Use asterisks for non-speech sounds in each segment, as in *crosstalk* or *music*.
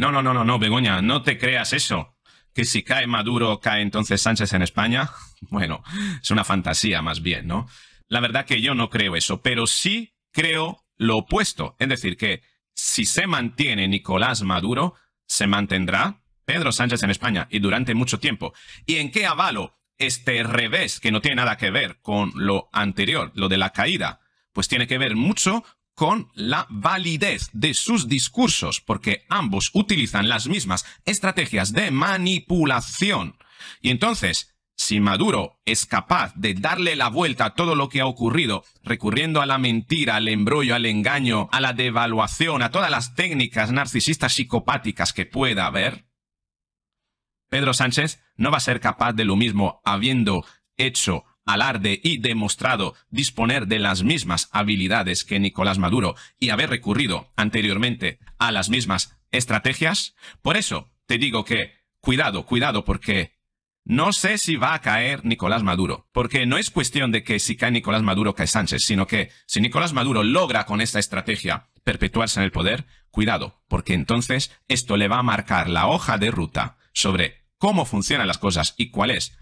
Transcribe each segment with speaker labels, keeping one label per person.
Speaker 1: No, no, no, no, no, Begoña, no te creas eso. Que si cae Maduro, cae entonces Sánchez en España. *laughs* Bueno, es una fantasía más bien, ¿no? La verdad que yo no creo eso, pero sí creo lo opuesto. Es decir, que si se mantiene Nicolás Maduro, se mantendrá Pedro Sánchez en España y durante mucho tiempo. ¿Y en qué avalo este revés que no tiene nada que ver con lo anterior, lo de la caída? Pues tiene que ver mucho con la validez de sus discursos, porque ambos utilizan las mismas estrategias de manipulación. Y entonces, si Maduro es capaz de darle la vuelta a todo lo que ha ocurrido, recurriendo a la mentira, al embrollo, al engaño, a la devaluación, a todas las técnicas narcisistas psicopáticas que pueda haber, Pedro Sánchez no va a ser capaz de lo mismo habiendo hecho alarde y demostrado disponer de las mismas habilidades que Nicolás Maduro y haber recurrido anteriormente a las mismas estrategias? Por eso te digo que cuidado, cuidado porque no sé si va a caer Nicolás Maduro, porque no es cuestión de que si cae Nicolás Maduro cae Sánchez, sino que si Nicolás Maduro logra con esta estrategia perpetuarse en el poder, cuidado, porque entonces esto le va a marcar la hoja de ruta sobre cómo funcionan las cosas y cuál es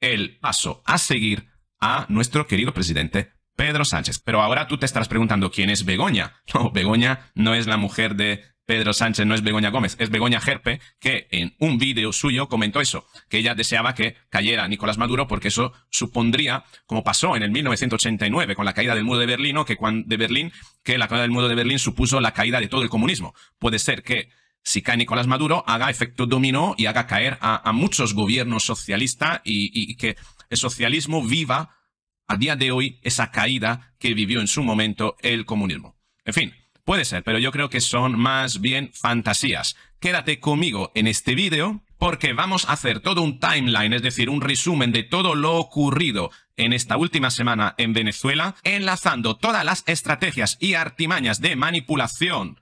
Speaker 1: el paso a seguir a nuestro querido presidente Pedro Sánchez. Pero ahora tú te estarás preguntando quién es Begoña. *laughs* No, Begoña no es la mujer de Pedro Sánchez, no es Begoña Gómez, es Begoña Gerpe, que en un vídeo suyo comentó eso, que ella deseaba que cayera Nicolás Maduro porque eso supondría, como pasó en el 1989 con la caída del muro de Berlín, que de Berlín, que la caída del muro de Berlín supuso la caída de todo el comunismo. Puede ser que si cae Nicolás Maduro, haga efecto dominó y haga caer a, muchos gobiernos socialistas y, que el socialismo viva a día de hoy esa caída que vivió en su momento el comunismo. En fin, puede ser, pero yo creo que son más bien fantasías. Quédate conmigo en este vídeo porque vamos a hacer todo un timeline, es decir, un resumen de todo lo ocurrido en esta última semana en Venezuela, enlazando todas las estrategias y artimañas de manipulación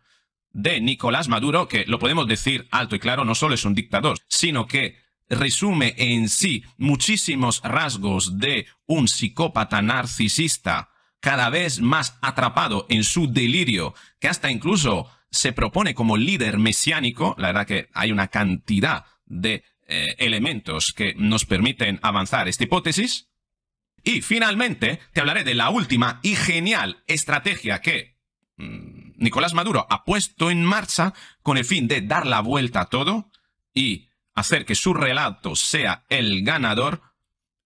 Speaker 1: de Nicolás Maduro, que lo podemos decir alto y claro, no solo es un dictador, sino que resume en sí muchísimos rasgos de un psicópata narcisista, cada vez más atrapado en su delirio, que hasta incluso se propone como líder mesiánico, la verdad que hay una cantidad de eh, elementos que nos permiten avanzar esta hipótesis. Y finalmente te hablaré de la última y genial estrategia que mm, Nicolás Maduro ha puesto en marcha con el fin de dar la vuelta a todo y hacer que su relato sea el ganador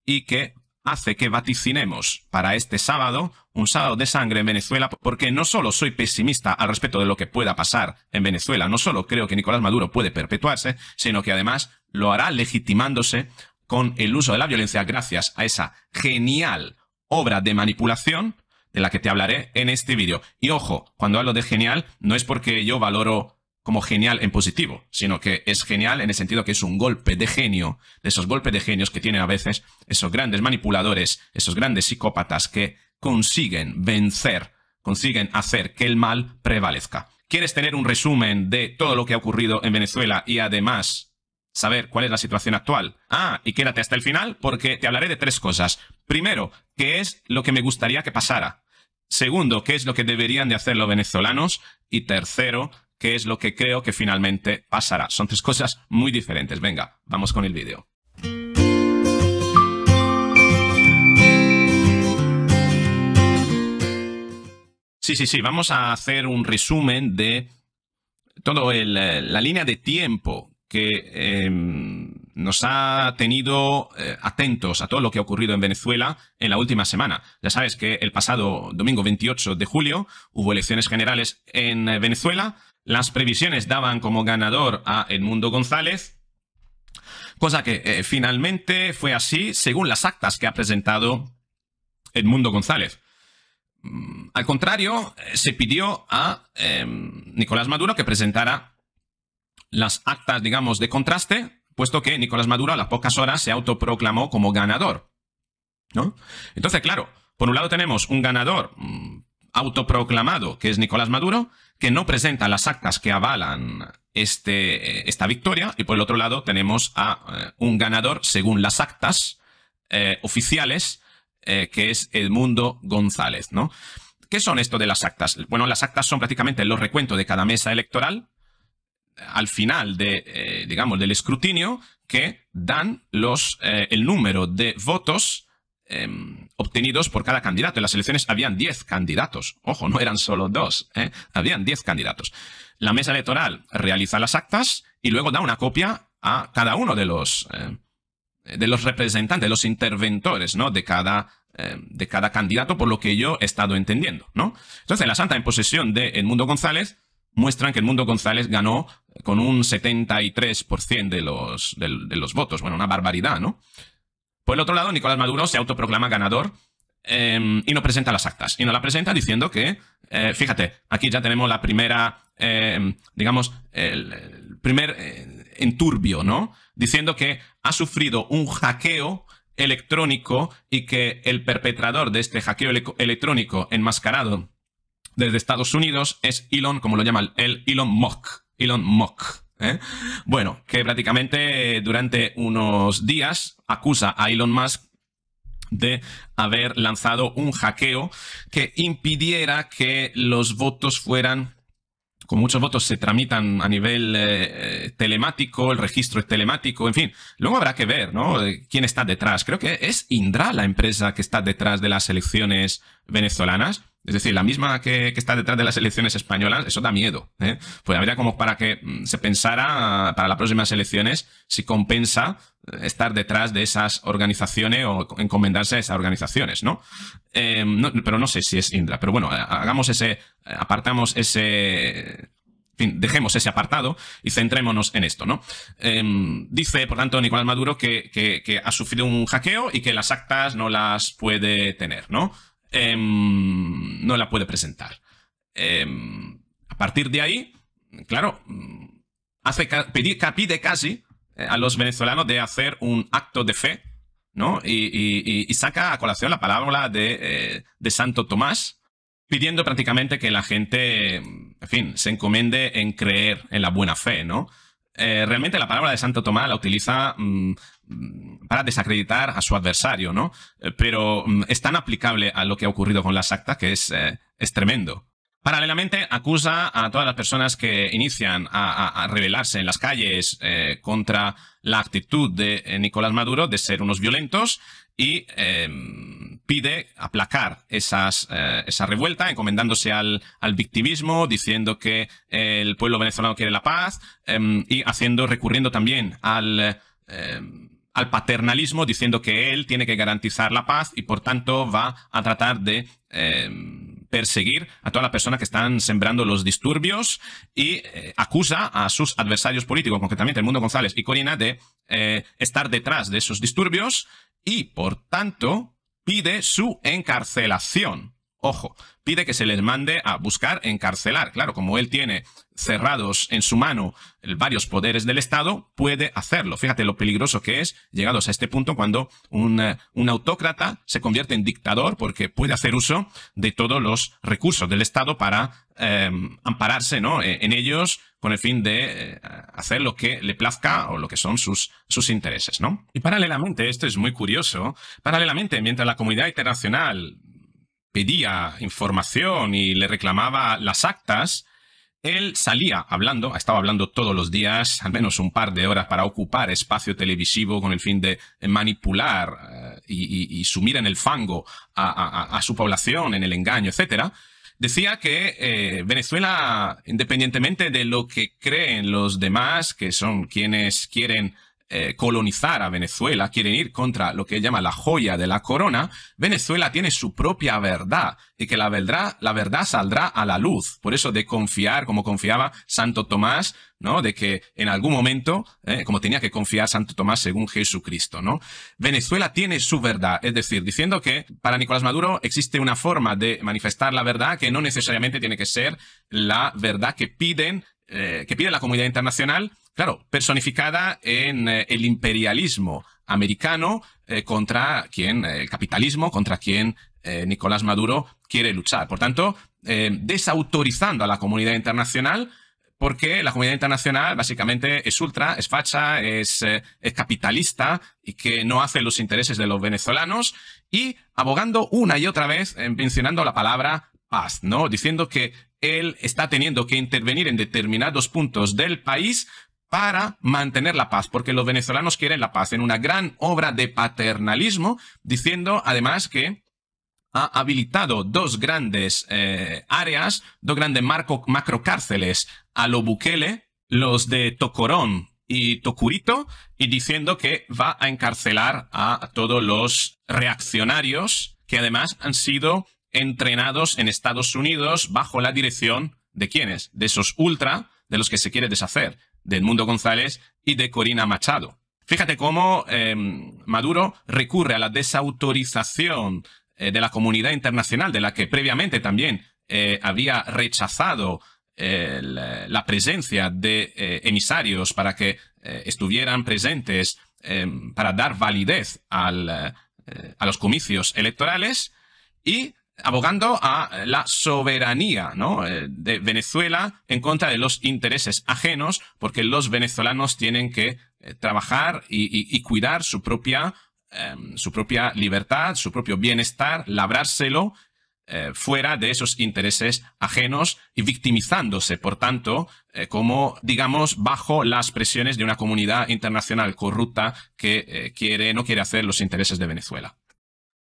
Speaker 1: y que hace que vaticinemos para este sábado un sábado de sangre en Venezuela, porque no solo soy pesimista al respecto de lo que pueda pasar en Venezuela, no solo creo que Nicolás Maduro puede perpetuarse, sino que además lo hará legitimándose con el uso de la violencia gracias a esa genial obra de manipulación de la que te hablaré en este vídeo. Y ojo, cuando hablo de genial, no es porque yo valoro como genial en positivo, sino que es genial en el sentido que es un golpe de genio, de esos golpes de genios que tienen a veces esos grandes manipuladores, esos grandes psicópatas que consiguen vencer, consiguen hacer que el mal prevalezca. ¿Quieres tener un resumen de todo lo que ha ocurrido en Venezuela y además saber cuál es la situación actual? Ah, y quédate hasta el final porque te hablaré de tres cosas. Primero, qué es lo que me gustaría que pasara. Segundo, qué es lo que deberían de hacer los venezolanos. Y tercero, que es lo que creo que finalmente pasará. Son tres cosas muy diferentes. Venga, vamos con el vídeo. Sí, sí, sí, vamos a hacer un resumen de toda eh, la línea de tiempo que em, nos ha tenido eh, atentos a todo lo que ha ocurrido en Venezuela en la última semana. Ya sabes que el pasado domingo 28 de julio hubo elecciones generales en eh, Venezuela las previsiones daban como ganador a Edmundo González, cosa que eh, finalmente fue así según las actas que ha presentado Edmundo González. Mm, al contrario, eh, se pidió a em, Nicolás Maduro que presentara las actas, digamos, de contraste, puesto que Nicolás Maduro a las pocas horas se autoproclamó como ganador. ¿no? Entonces, claro, por un lado tenemos un ganador mm, autoproclamado, que es Nicolás Maduro, que no presenta las actas que avalan este, eh, esta victoria, y por el otro lado tenemos a eh, un ganador según las actas eh, oficiales, que es Edmundo González, ¿no? ¿Qué son esto de las actas? Bueno, las actas son prácticamente los recuentos de cada mesa electoral al final de, digamos, del escrutinio que dan los, el número de votos Em, obtenidos por cada candidato. En las elecciones habían 10 candidatos. Ojo, no eran solo dos, ¿eh? habían 10 candidatos. La mesa electoral realiza las actas y luego da una copia a cada uno de los, em, de los representantes, de los interventores ¿no? de, cada, em, de cada candidato, por lo que yo he estado entendiendo. ¿no? Entonces, la santa en posesión de El Mundo González muestran que El Mundo González ganó con un 73% de los, de los votos. Bueno, una barbaridad, ¿no? Por el otro lado, Nicolás Maduro se autoproclama ganador em, y no presenta las actas. Y no la presenta diciendo que, eh, fíjate, aquí ya tenemos la primera, em, digamos, el, primer eh, enturbio, ¿no? Diciendo que ha sufrido un hackeo electrónico y que el perpetrador de este hackeo electrónico enmascarado desde Estados Unidos es Elon, como lo llama el Elon Musk. Elon Musk. ¿eh? Bueno, que prácticamente eh, durante unos días acusa a Elon Musk de haber lanzado un hackeo que impidiera que los votos fueran con muchos votos se tramitan a nivel eh, telemático, el registro es telemático, en fin. Luego habrá que ver, ¿no? ¿Quién está detrás? Creo que es Indra la empresa que está detrás de las elecciones venezolanas. Es decir, la misma que, está detrás de las elecciones españolas, eso da miedo. ¿eh? Pues habría como para que mm, se pensara para las próximas elecciones si compensa eh, estar detrás de esas organizaciones o encomendarse a esas organizaciones, em, ¿no? pero no sé si es Indra. Pero bueno, hagamos ese, apartamos ese, en fin, dejemos ese apartado y centrémonos en esto, ¿no? Em, dice, por tanto, Nicolás Maduro que, que, ha sufrido un hackeo y que las actas no las puede tener, ¿no? Em, no la puede presentar. Em, a partir de ahí, claro, mm, hace, pide, casi eh, a los venezolanos de hacer un acto de fe, ¿no? Y, saca a colación la palabra eh, de, Santo Tomás, pidiendo prácticamente que la gente, mm, en fin, se encomende en creer en la buena fe, ¿no? Eh, realmente la palabra de Santo Tomás la utiliza mm, para desacreditar a su adversario, ¿no? Eh, pero mm, es tan aplicable a lo que ha ocurrido con las actas que es, eh, tremendo. Paralelamente, acusa a todas las personas que inician a, rebelarse en las calles contra la actitud de Nicolás Maduro de ser unos violentos y pide aplacar esas, eh, esa revuelta, encomendándose al, al, victimismo, diciendo que el pueblo venezolano quiere la paz em, y haciendo, recurriendo también al, em, al paternalismo, diciendo que él tiene que garantizar la paz y por tanto va a tratar de em, perseguir a todas las personas que están sembrando los disturbios y eh, acusa a sus adversarios políticos, concretamente el Mundo González y Corina, de eh, estar detrás de esos disturbios y, por tanto, pide su encarcelación. Ojo, pide que se les mande a buscar encarcelar. Claro, como él tiene cerrados en su mano varios poderes del Estado, puede hacerlo. Fíjate lo peligroso que es, llegados a este punto, cuando un, eh, autócrata se convierte en dictador porque puede hacer uso de todos los recursos del Estado para em, ampararse ¿no? E, en ellos con el fin de eh, hacer lo que le plazca o lo que son sus, sus intereses. ¿no? Y paralelamente, esto es muy curioso, paralelamente, mientras la comunidad internacional pedía información y le reclamaba las actas, él salía hablando, estaba hablando todos los días, al menos un par de horas para ocupar espacio televisivo con el fin de manipular eh, y, sumir en el fango a, su población, en el engaño, etc. Decía que eh, Venezuela, independientemente de lo que creen los demás, que son quienes quieren eh, colonizar a Venezuela, quieren ir contra lo que llama la joya de la corona, Venezuela tiene su propia verdad y que la verdad, la verdad saldrá a la luz. Por eso de confiar, como confiaba Santo Tomás, ¿no? De que en algún momento, eh, como tenía que confiar Santo Tomás según Jesucristo, ¿no? Venezuela tiene su verdad, es decir, diciendo que para Nicolás Maduro existe una forma de manifestar la verdad que no necesariamente tiene que ser la verdad que piden eh, que pide la comunidad internacional, claro, personificada en eh, el imperialismo americano eh, contra quien, el capitalismo, contra quien Nicolás Maduro quiere luchar. Por tanto, desautorizando a la comunidad internacional, porque la comunidad internacional básicamente es ultra, es facha, es, capitalista y que no hace los intereses de los venezolanos y abogando una y otra vez, mencionando la palabra paz, ¿no? Diciendo que él está teniendo que intervenir en determinados puntos del país para mantener la paz, porque los venezolanos quieren la paz, en una gran obra de paternalismo, diciendo además que ha habilitado dos grandes eh, áreas, dos grandes marco, macrocárceles a lo Bukele, los de Tocorón y Tocurito, y diciendo que va a encarcelar a todos los reaccionarios que además han sido entrenados en Estados Unidos bajo la dirección de quienes De esos ultra de los que se quiere deshacer, de Edmundo González y de Corina Machado. Fíjate cómo em, Maduro recurre a la desautorización eh, de la comunidad internacional, de la que previamente también eh, había rechazado eh, la, presencia de emisarios para que estuvieran presentes em, para dar validez a los comicios electorales y abogando a la soberanía eh, de Venezuela en contra de los intereses ajenos, porque los venezolanos tienen que eh, trabajar y, cuidar su propia, em, su propia libertad, su propio bienestar, labrárselo eh, fuera de esos intereses ajenos y victimizándose, por tanto, como, digamos, bajo las presiones de una comunidad internacional corrupta que quiere, no quiere hacer los intereses de Venezuela.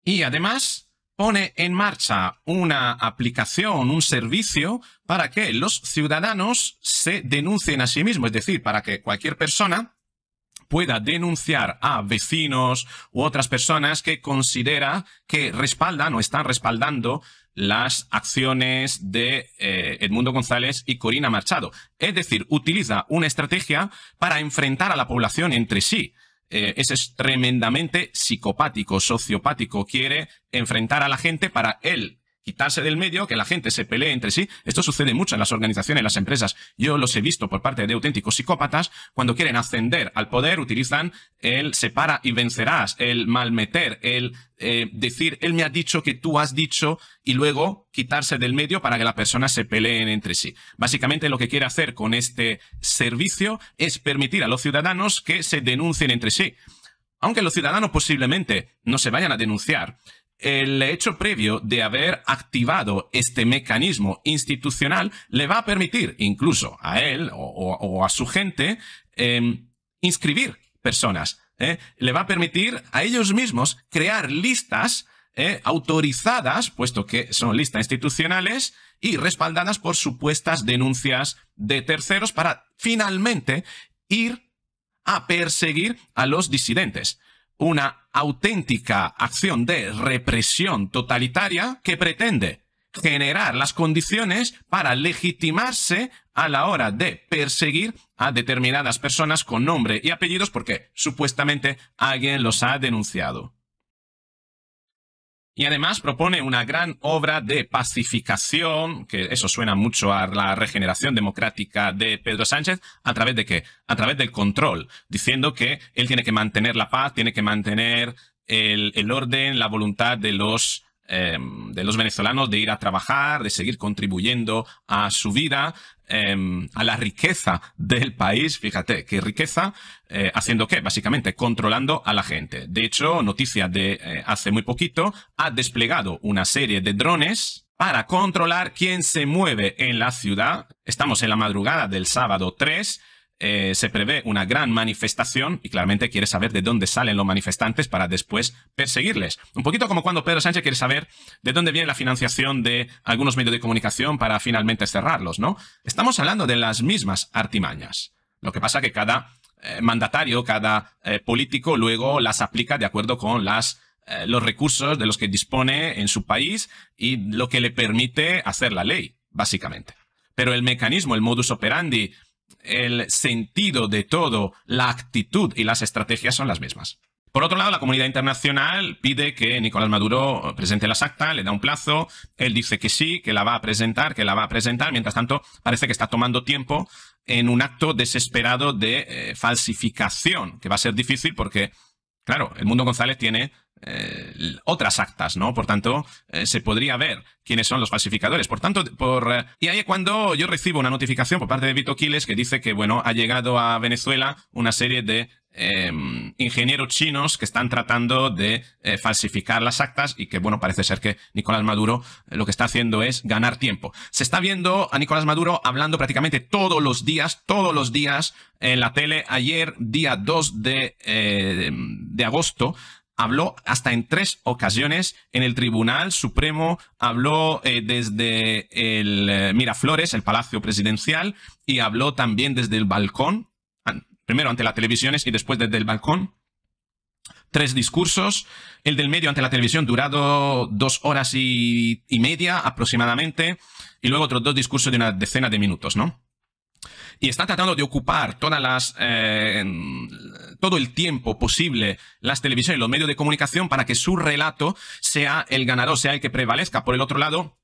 Speaker 1: Y además, pone en marcha una aplicación, un servicio para que los ciudadanos se denuncien a sí mismos, es decir, para que cualquier persona pueda denunciar a vecinos u otras personas que considera que respaldan o están respaldando las acciones de eh, Edmundo González y Corina Marchado. Es decir, utiliza una estrategia para enfrentar a la población entre sí. Eh, ese es tremendamente psicopático, sociopático, quiere enfrentar a la gente para él quitarse del medio, que la gente se pelee entre sí. Esto sucede mucho en las organizaciones, en las empresas. Yo los he visto por parte de auténticos psicópatas. Cuando quieren ascender al poder, utilizan el separa y vencerás, el malmeter, el eh, decir, él me ha dicho que tú has dicho, y luego quitarse del medio para que la persona se peleen entre sí. Básicamente lo que quiere hacer con este servicio es permitir a los ciudadanos que se denuncien entre sí. Aunque los ciudadanos posiblemente no se vayan a denunciar, el hecho previo de haber activado este mecanismo institucional le va a permitir incluso a él o, a su gente em, inscribir personas. ¿eh? le va a permitir a ellos mismos crear listas ¿eh? autorizadas, puesto que son listas institucionales, y respaldadas por supuestas denuncias de terceros para finalmente ir a perseguir a los disidentes una auténtica acción de represión totalitaria que pretende generar las condiciones para legitimarse a la hora de perseguir a determinadas personas con nombre y apellidos porque supuestamente alguien los ha denunciado. Y además propone una gran obra de pacificación, que eso suena mucho a la regeneración democrática de Pedro Sánchez, a través de qué? A través del control, diciendo que él tiene que mantener la paz, tiene que mantener el, el orden, la voluntad de los Em, de los venezolanos de ir a trabajar, de seguir contribuyendo a su vida, em, a la riqueza del país. Fíjate, qué riqueza, eh, haciendo qué, básicamente, controlando a la gente. De hecho, noticia de eh, hace muy poquito, ha desplegado una serie de drones para controlar quién se mueve en la ciudad. Estamos en la madrugada del sábado 3 eh, se prevé una gran manifestación y claramente quiere saber de dónde salen los manifestantes para después perseguirles. Un poquito como cuando Pedro Sánchez quiere saber de dónde viene la financiación de algunos medios de comunicación para finalmente cerrarlos, ¿no? Estamos hablando de las mismas artimañas. Lo que pasa que cada eh, mandatario, cada eh, político luego las aplica de acuerdo con las los recursos de los que dispone en su país y lo que le permite hacer la ley, básicamente. Pero el mecanismo, el modus operandi, el sentido de todo, la actitud y las estrategias son las mismas. Por otro lado, la comunidad internacional pide que Nicolás Maduro presente la actas, le da un plazo, él dice que sí, que la va a presentar, que la va a presentar, mientras tanto parece que está tomando tiempo en un acto desesperado de eh, falsificación, que va a ser difícil porque, claro, el mundo González tiene eh, otras actas, ¿no? Por tanto, eh, se podría ver quiénes son los falsificadores. Por tanto, por, eh, y ahí cuando yo recibo una notificación por parte de Vito Quiles que dice que, bueno, ha llegado a Venezuela una serie de em, ingenieros chinos que están tratando de falsificar las actas y que, bueno, parece ser que Nicolás Maduro lo que está haciendo es ganar tiempo. Se está viendo a Nicolás Maduro hablando prácticamente todos los días, todos los días en la tele. Ayer, día 2 de, de agosto, habló hasta en tres ocasiones en el Tribunal Supremo, habló eh, desde el eh, Miraflores, el Palacio Presidencial, y habló también desde el balcón, primero ante las televisiones y después desde el balcón. Tres discursos, el del medio ante la televisión durado dos horas y, media aproximadamente, y luego otros dos discursos de una decena de minutos, ¿no? Y está tratando de ocupar todas las... Eh, todo el tiempo posible las televisiones, los medios de comunicación, para que su relato sea el ganador, sea el que prevalezca. Por el otro lado,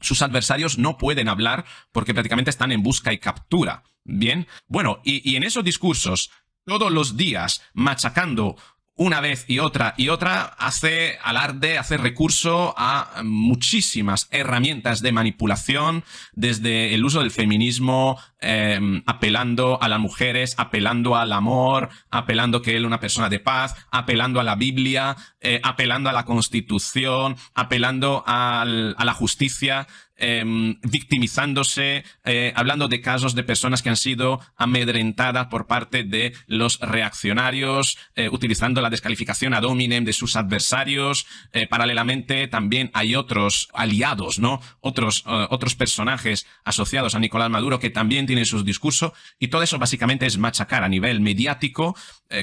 Speaker 1: sus adversarios no pueden hablar porque prácticamente están en busca y captura. Bien, bueno, y, y en esos discursos, todos los días machacando una vez y otra y otra hace alarde, hace recurso a muchísimas herramientas de manipulación, desde el uso del feminismo, em, apelando a las mujeres, apelando al amor, apelando que él es una persona de paz, apelando a la Biblia, eh, apelando a la Constitución, apelando a la justicia. Em, victimizándose, eh, hablando de casos de personas que han sido amedrentadas por parte de los reaccionarios, eh, utilizando la descalificación a hominem de sus adversarios. Eh, paralelamente, también hay otros aliados, ¿no? Otros, otros personajes asociados a Nicolás Maduro que también tienen sus discursos y todo eso básicamente es machacar a nivel mediático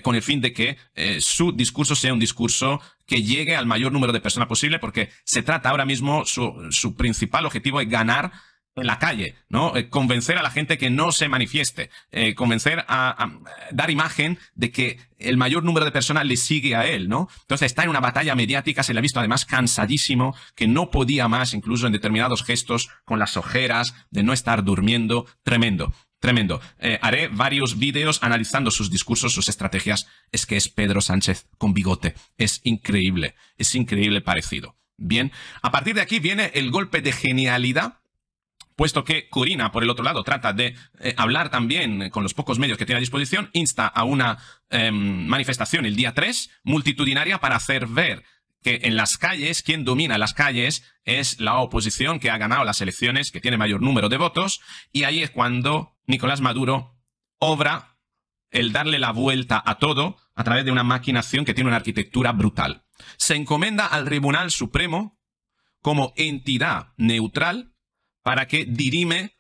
Speaker 1: con el fin de que su discurso sea un discurso que llegue al mayor número de personas posible, porque se trata ahora mismo, su, su principal objetivo es ganar en la calle, ¿no? Eh, convencer a la gente que no se manifieste, eh, convencer a, a, dar imagen de que el mayor número de personas le sigue a él, ¿no? Entonces está en una batalla mediática, se le ha visto además cansadísimo, que no podía más, incluso en determinados gestos, con las ojeras, de no estar durmiendo, tremendo. Tremendo. Eh, haré varios vídeos analizando sus discursos, sus estrategias. Es que es Pedro Sánchez con bigote. Es increíble. Es increíble parecido. Bien. A partir de aquí viene el golpe de genialidad puesto que Corina, por el otro lado, trata de eh, hablar también con los pocos medios que tiene a disposición, insta a una em, manifestación el día 3, multitudinaria, para hacer ver que en las calles, quien domina las calles es la oposición que ha ganado las elecciones, que tiene mayor número de votos, y ahí es cuando Nicolás Maduro obra el darle la vuelta a todo a través de una maquinación que tiene una arquitectura brutal. Se encomenda al Tribunal Supremo como entidad neutral para que dirime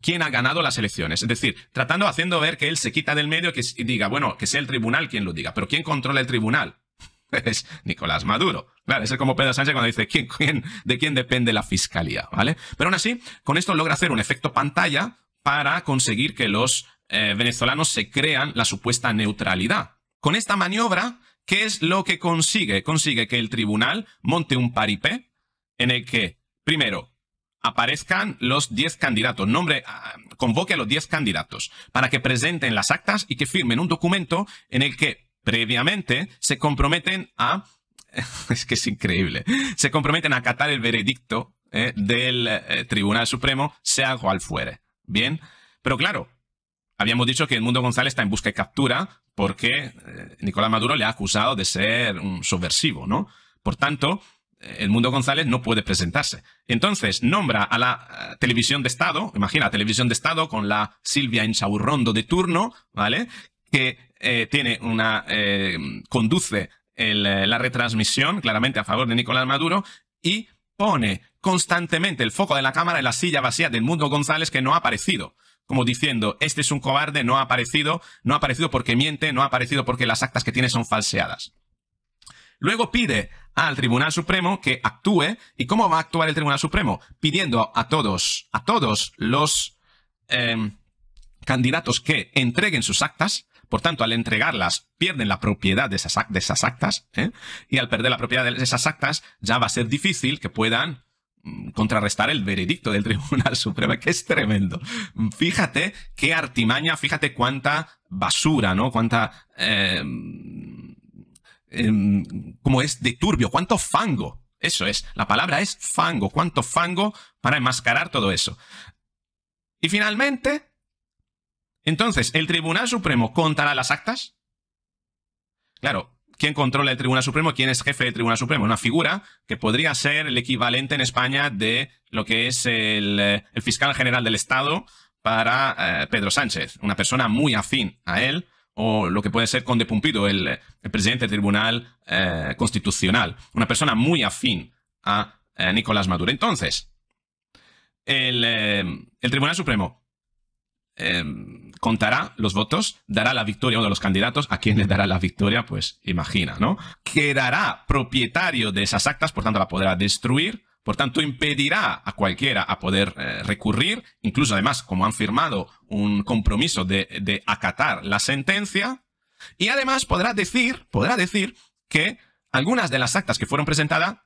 Speaker 1: quién ha ganado las elecciones. Es decir, tratando haciendo ver que él se quita del medio que, y diga, bueno, que sea el tribunal quien lo diga, pero ¿quién controla el tribunal? es Nicolás Maduro. Claro, es como Pedro Sánchez cuando dice ¿quién, de quién depende la fiscalía, ¿vale? Pero aún así, con esto logra hacer un efecto pantalla para conseguir que los eh, venezolanos se crean la supuesta neutralidad. Con esta maniobra, ¿qué es lo que consigue? Consigue que el tribunal monte un paripé en el que, primero, aparezcan los 10 candidatos, nombre, ah, convoque a los 10 candidatos para que presenten las actas y que firmen un documento en el que previamente se comprometen a... *laughs* es que es increíble. Se comprometen a acatar el veredicto eh, del eh, Tribunal Supremo, sea cual fuere. Bien, pero claro, habíamos dicho que el mundo González está en busca y captura porque eh, Nicolás Maduro le ha acusado de ser un subversivo, ¿no? Por tanto, el mundo González no puede presentarse. Entonces, nombra a la televisión de Estado, imagina, televisión de Estado con la Silvia Insaurrondo de turno, ¿vale? que eh, tiene una, eh, conduce eh, la retransmisión claramente a favor de Nicolás Maduro y pone constantemente el foco de la cámara en la silla vacía del mundo González que no ha aparecido. Como diciendo, este es un cobarde, no ha aparecido, no ha aparecido porque miente, no ha aparecido porque las actas que tiene son falseadas. Luego pide al Tribunal Supremo que actúe. ¿Y cómo va a actuar el Tribunal Supremo? Pidiendo a todos, a todos los candidatos que entreguen sus actas por tanto, al entregarlas, pierden la propiedad de esas, actas, ¿eh? y al perder la propiedad de esas actas, ya va a ser difícil que puedan mm, contrarrestar el veredicto del *laughs* Tribunal Supremo, que es tremendo. Fíjate qué artimaña, fíjate cuánta basura, ¿no? Cuánta... Eh, es de turbio, cuánto fango. Eso es, la palabra es fango, cuánto fango para enmascarar todo eso. Y finalmente, entonces, ¿el Tribunal Supremo contará las actas? Claro, ¿quién controla el Tribunal Supremo? ¿Quién es jefe del Tribunal Supremo? Una figura que podría ser el equivalente en España de lo que es el, eh, fiscal general del Estado para eh, Pedro Sánchez, una persona muy afín a él, o lo que puede ser Conde Pumpido, el, presidente del Tribunal eh, Constitucional, una persona muy afín a Nicolás Maduro. Entonces, el, el Tribunal Supremo contará los votos, dará la victoria a uno de los candidatos. ¿A quién le dará la victoria? Pues imagina, ¿no? Quedará propietario de esas actas, por tanto la podrá destruir. Por tanto, impedirá a cualquiera a poder eh, recurrir, incluso además, como han firmado un compromiso de, acatar la sentencia, y además podrá decir, podrá decir que algunas de las actas que fueron presentadas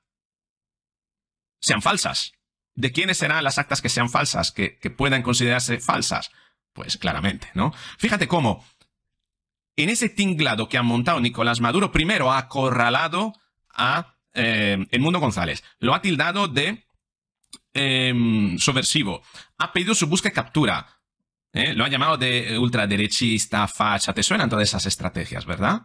Speaker 1: sean falsas. ¿De quiénes serán las actas que sean falsas, que, que puedan considerarse falsas? Pues claramente, ¿no? Fíjate cómo en ese tinglado que ha montado Nicolás Maduro, primero ha acorralado a el eh, mundo González, lo ha tildado de em, subversivo, ha pedido su busca y captura, ¿eh? lo ha llamado de ultraderechista, facha, te suenan todas esas estrategias, ¿verdad?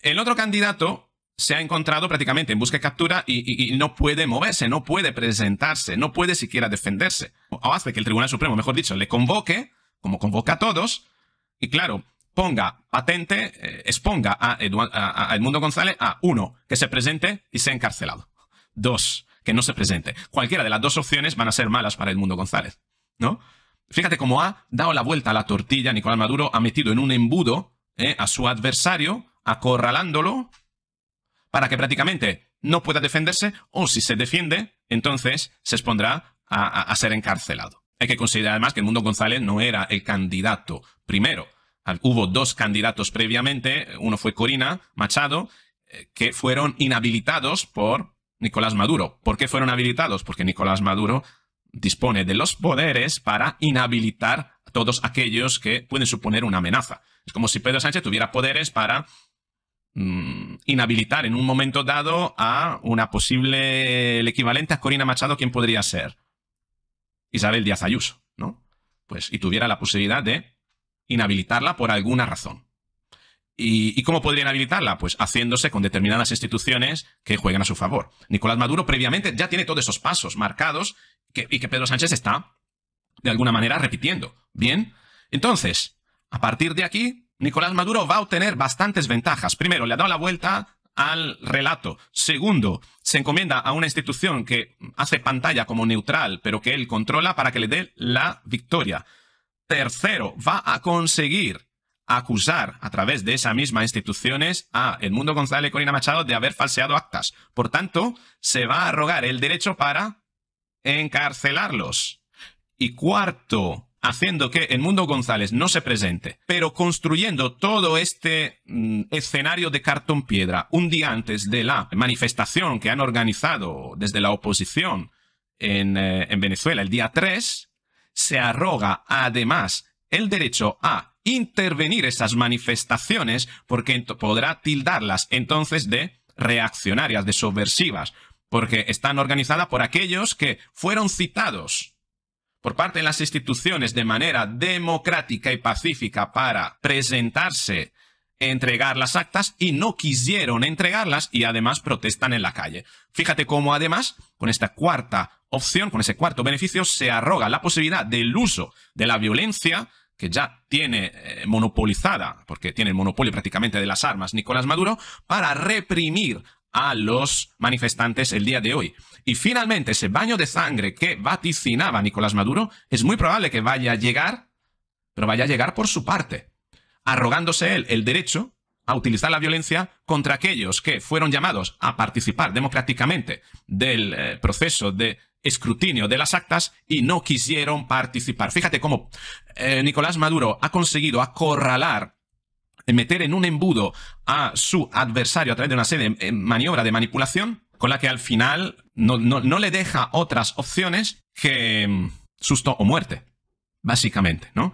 Speaker 1: El otro candidato se ha encontrado prácticamente en busca y captura y, y, no puede moverse, no puede presentarse, no puede siquiera defenderse. O hace que el Tribunal Supremo, mejor dicho, le convoque como convoca a todos, y claro, ponga patente, eh, exponga a, Edmundo González a uno, que se presente y sea encarcelado. Dos, que no se presente. Cualquiera de las dos opciones van a ser malas para Edmundo González, ¿no? Fíjate cómo ha dado la vuelta a la tortilla, Nicolás Maduro ha metido en un embudo eh, a su adversario, acorralándolo, para que prácticamente no pueda defenderse, o si se defiende, entonces se expondrá a ser encarcelado. Hay que considerar además que el mundo González no era el candidato primero. Hubo dos candidatos previamente, uno fue Corina Machado, eh, que fueron inhabilitados por Nicolás Maduro. ¿Por qué fueron habilitados? Porque Nicolás Maduro dispone de los poderes para inhabilitar a todos aquellos que pueden suponer una amenaza. Es como si Pedro Sánchez tuviera poderes para mm, inhabilitar en un momento dado a una posible, equivalente a Corina Machado, ¿quién podría ser? Isabel Díaz Ayuso, ¿no? Pues, y tuviera la posibilidad de inhabilitarla por alguna razón. ¿Y, cómo podría inhabilitarla? Pues haciéndose con determinadas instituciones que jueguen a su favor. Nicolás Maduro previamente ya tiene todos esos pasos marcados y que Pedro Sánchez está, de alguna manera, repitiendo. Bien, entonces, a partir de aquí, Nicolás Maduro va a obtener bastantes ventajas. Primero, le ha dado la vuelta al relato. Segundo, se encomienda a una institución que hace pantalla como neutral, pero que él controla para que le dé la victoria. Tercero, va a conseguir acusar a través de esas mismas instituciones a mundo González y Corina Machado de haber falseado actas. Por tanto, se va a arrogar el derecho para encarcelarlos. Y cuarto, haciendo que el mundo González no se presente, pero construyendo todo este mm, escenario de cartón piedra un día antes de la manifestación que han organizado desde la oposición en, eh, en Venezuela el día 3, se arroga además el derecho a intervenir esas manifestaciones porque podrá tildarlas entonces de reaccionarias, de subversivas, porque están organizadas por aquellos que fueron citados por parte de las instituciones de manera democrática y pacífica para presentarse, entregar las actas y no quisieron entregarlas y además protestan en la calle. Fíjate cómo además, con esta cuarta opción, con ese cuarto beneficio, se arroga la posibilidad del uso de la violencia que ya tiene eh, monopolizada, porque tiene el monopolio prácticamente de las armas Nicolás Maduro, para reprimir a los manifestantes el día de hoy. Y finalmente, ese baño de sangre que vaticinaba Nicolás Maduro es muy probable que vaya a llegar, pero vaya a llegar por su parte, arrogándose él el derecho a utilizar la violencia contra aquellos que fueron llamados a participar democráticamente del eh, proceso de escrutinio de las actas y no quisieron participar. Fíjate cómo eh, Nicolás Maduro ha conseguido acorralar meter en un embudo a su adversario a través de una serie de eh, maniobra de manipulación con la que al final no, le deja otras opciones que mm, susto o muerte básicamente, ¿no?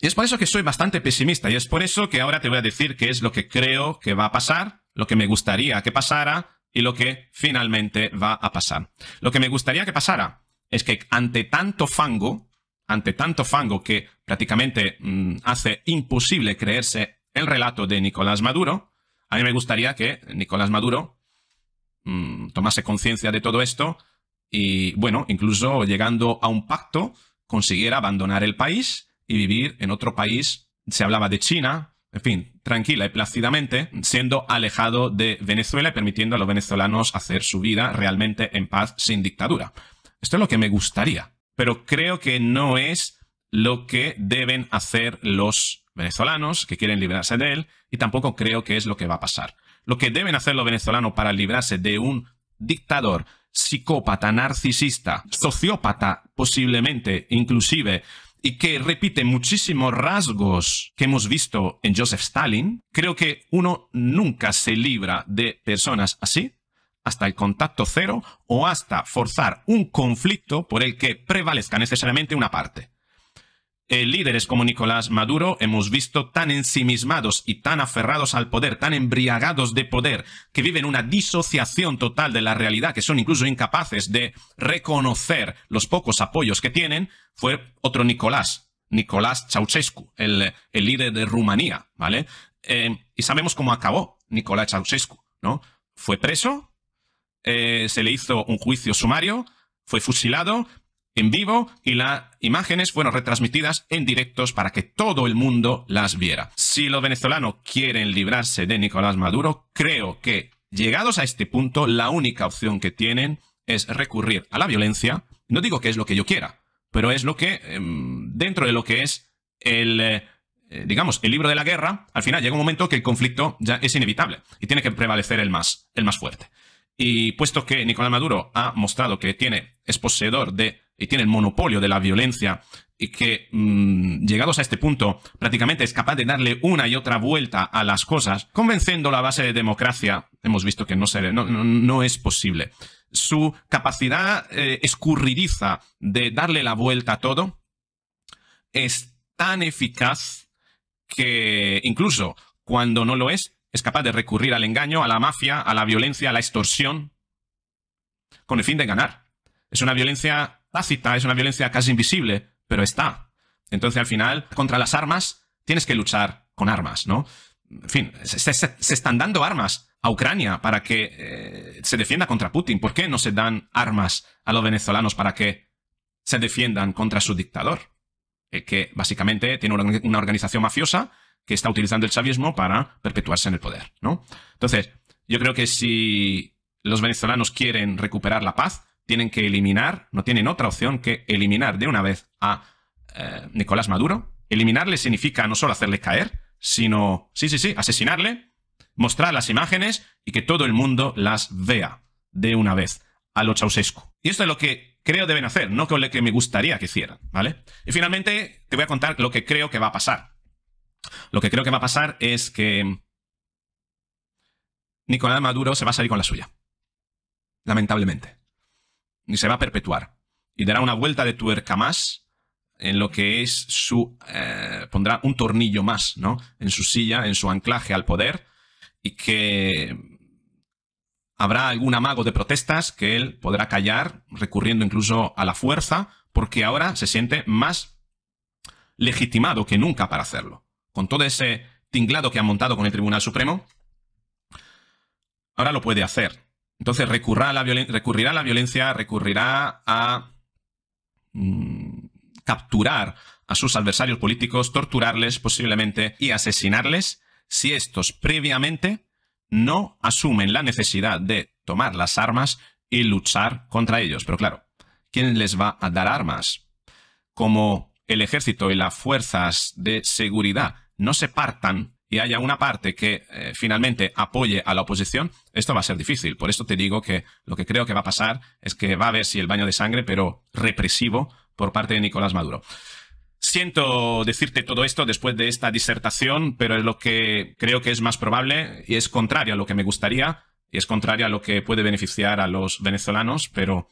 Speaker 1: Y es por eso que soy bastante pesimista y es por eso que ahora te voy a decir qué es lo que creo que va a pasar, lo que me gustaría que pasara y lo que finalmente va a pasar. Lo que me gustaría que pasara es que ante tanto fango, ante tanto fango que prácticamente mm, hace imposible creerse el relato de Nicolás Maduro, a mí me gustaría que Nicolás Maduro mm, tomase conciencia de todo esto y, bueno, incluso llegando a un pacto, consiguiera abandonar el país y vivir en otro país. Se hablaba de China, en fin, tranquila y plácidamente, siendo alejado de Venezuela y permitiendo a los venezolanos hacer su vida realmente en paz sin dictadura. Esto es lo que me gustaría, pero creo que no es lo que deben hacer los venezolanos que quieren librarse de él y tampoco creo que es lo que va a pasar. Lo que deben hacer los venezolanos para librarse de un dictador psicópata, narcisista, sociópata posiblemente inclusive, y que repite muchísimos rasgos que hemos visto en Joseph Stalin, creo que uno nunca se libra de personas así hasta el contacto cero o hasta forzar un conflicto por el que prevalezca necesariamente una parte. Eh, líderes como Nicolás Maduro hemos visto tan ensimismados y tan aferrados al poder, tan embriagados de poder, que viven una disociación total de la realidad, que son incluso incapaces de reconocer los pocos apoyos que tienen, fue otro Nicolás, Nicolás Ceausescu, el, líder de Rumanía, ¿vale? Eh, y sabemos cómo acabó Nicolás Ceausescu, ¿no? Fue preso, eh, se le hizo un juicio sumario, fue fusilado en vivo y las imágenes fueron retransmitidas en directos para que todo el mundo las viera. Si los venezolanos quieren librarse de Nicolás Maduro, creo que, llegados a este punto, la única opción que tienen es recurrir a la violencia. No digo que es lo que yo quiera, pero es lo que, em, dentro de lo que es el, eh, digamos, el libro de la guerra, al final llega un momento que el conflicto ya es inevitable y tiene que prevalecer el más, el más fuerte. Y puesto que Nicolás Maduro ha mostrado que tiene, es poseedor de y tiene el monopolio de la violencia y que mm, llegados a este punto prácticamente es capaz de darle una y otra vuelta a las cosas, convenciendo la base de democracia, hemos visto que no, es posible. Su capacidad eh, escurridiza de darle la vuelta a todo es tan eficaz que incluso cuando no lo es, es capaz de recurrir al engaño, a la mafia, a la violencia, a la extorsión, con el fin de ganar. Es una violencia es una violencia casi invisible, pero está. Entonces, al final, contra las armas, tienes que luchar con armas, ¿no? En fin, se, están dando armas a Ucrania para que eh, se defienda contra Putin. ¿Por qué no se dan armas a los venezolanos para que se defiendan contra su dictador? Eh, que básicamente tiene una, una organización mafiosa que está utilizando el chavismo para perpetuarse en el poder, ¿no? Entonces, yo creo que si los venezolanos quieren recuperar la paz, tienen que eliminar, no tienen otra opción que eliminar de una vez a eh, Nicolás Maduro. Eliminarle significa no solo hacerle caer, sino, sí, sí, sí, asesinarle, mostrar las imágenes y que todo el mundo las vea de una vez a lo Ceausescu. Y esto es lo que creo deben hacer, no con lo que me gustaría que hicieran, ¿vale? Y finalmente te voy a contar lo que creo que va a pasar. Lo que creo que va a pasar es que Nicolás Maduro se va a salir con la suya. Lamentablemente y se va a perpetuar. Y dará una vuelta de tuerca más en lo que es su... Eh, pondrá un tornillo más, ¿no? En su silla, en su anclaje al poder, y que habrá algún amago de protestas que él podrá callar, recurriendo incluso a la fuerza, porque ahora se siente más legitimado que nunca para hacerlo. Con todo ese tinglado que ha montado con el Tribunal Supremo, ahora lo puede hacer. Entonces recurrirá a la, violencia, recurrirá a mm, capturar a sus adversarios políticos, torturarles posiblemente y asesinarles si estos previamente no asumen la necesidad de tomar las armas y luchar contra ellos. Pero claro, ¿quién les va a dar armas? Como el ejército y las fuerzas de seguridad no se partan y haya una parte que eh, finalmente apoye a la oposición, esto va a ser difícil. Por esto te digo que lo que creo que va a pasar es que va a haber sí el baño de sangre, pero represivo por parte de Nicolás Maduro. Siento decirte todo esto después de esta disertación, pero es lo que creo que es más probable y es contrario a lo que me gustaría y es contrario a lo que puede beneficiar a los venezolanos, pero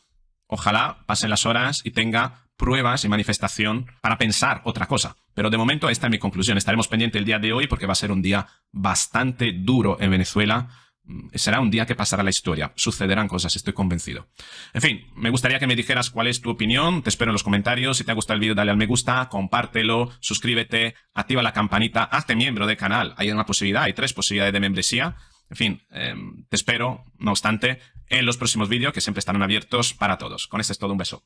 Speaker 1: Ojalá pasen las horas y tenga pruebas y manifestación para pensar otra cosa. Pero de momento esta es mi conclusión. Estaremos pendientes el día de hoy porque va a ser un día bastante duro en Venezuela. Mm, será un día que pasará la historia. Sucederán cosas, estoy convencido. En fin, me gustaría que me dijeras cuál es tu opinión. Te espero en los comentarios. Si te ha gustado el vídeo, dale al me gusta, compártelo, suscríbete, activa la campanita, hazte miembro del canal. Hay una posibilidad, hay tres posibilidades de membresía en fin, em, te espero, no obstante, en los próximos vídeos que siempre estarán abiertos para todos. Con esto es todo, un beso.